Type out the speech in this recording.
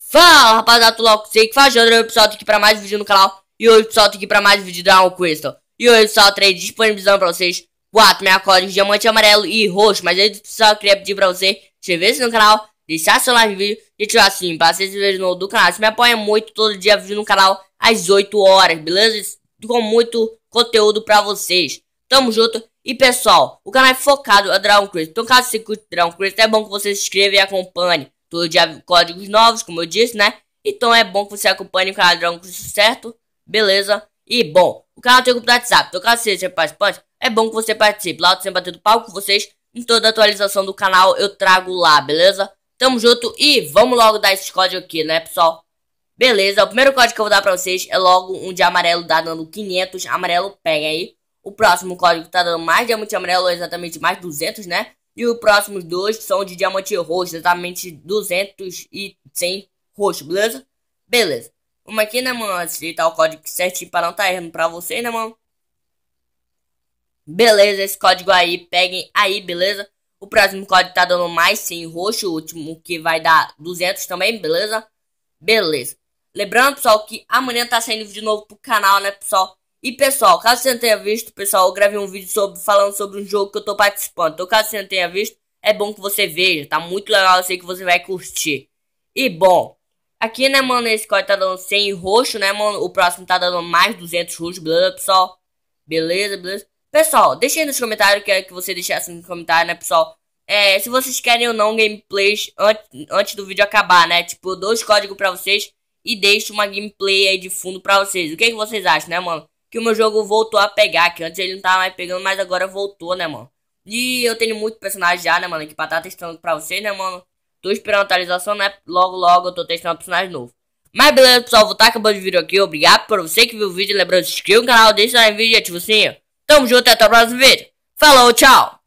Fala rapaziada, tudo logo sei que faz outro episódio aqui pra mais vídeo no canal E hoje pessoal, tô aqui pra mais vídeo da Crystal. E hoje pessoal, três disponibilizando pra vocês 4 meia códigos, diamante amarelo e roxo Mas antes pessoal, eu queria pedir pra você inscrever-se no canal Deixar seu like no vídeo e ativar o sininho pra vocês verem novo do canal Isso me apoia muito, todo dia vídeo no canal às 8 horas, beleza? Com muito conteúdo pra vocês Tamo junto. E pessoal, o canal é focado a Dragon Quest. Então caso você curte Dragon Quest, é bom que você se inscreva e acompanhe. Todo dia códigos novos, como eu disse, né? Então é bom que você acompanhe o canal Dragon Quest, certo? Beleza? E bom, o canal tem grupo do WhatsApp. Então caso você seja participante, é bom que você participe. Lá eu tô sempre batendo palco com vocês. Em toda atualização do canal eu trago lá, beleza? Tamo junto e vamos logo dar esse código aqui, né, pessoal? Beleza, o primeiro código que eu vou dar pra vocês é logo um de amarelo dá dando 500. Amarelo, pega aí. O próximo código está tá dando mais diamante amarelo exatamente mais 200, né? E os próximos dois são de diamante roxo, exatamente 200 e 100 roxo, beleza? Beleza. Vamos aqui, né, mano? Aceitar o código certinho para não tá errando pra você, né, mano? Beleza, esse código aí, peguem aí, beleza? O próximo código tá dando mais 100 roxo, o último que vai dar 200 também, beleza? Beleza. Lembrando, pessoal, que amanhã tá saindo vídeo novo pro canal, né, pessoal? E pessoal, caso você não tenha visto, pessoal, eu gravei um vídeo sobre, falando sobre um jogo que eu tô participando. Então, caso você não tenha visto, é bom que você veja, tá muito legal, eu sei que você vai curtir. E bom, aqui né, mano, esse código tá dando 100 roxo, né, mano? O próximo tá dando mais 200 roxo, beleza, pessoal? Beleza, beleza? Pessoal, deixa aí nos comentários, quero que você deixasse nos comentários, né, pessoal? É, se vocês querem ou não gameplays antes, antes do vídeo acabar, né? Tipo, eu dou os códigos pra vocês e deixo uma gameplay aí de fundo pra vocês. O que, é que vocês acham, né, mano? que o meu jogo voltou a pegar, que antes ele não tava mais pegando, mas agora voltou, né, mano? E eu tenho muito personagem já, né, mano, que pra estar tá testando pra vocês, né, mano? Tô esperando a atualização, né? Logo, logo eu tô testando um personagem novo. Mas beleza, pessoal, vou estar tá acabando o vídeo aqui. Obrigado por você que viu o vídeo. Lembrando, se inscreva no canal, deixa like no vídeo e ativa o sininho. Tamo junto e até o próximo vídeo. Falou, tchau!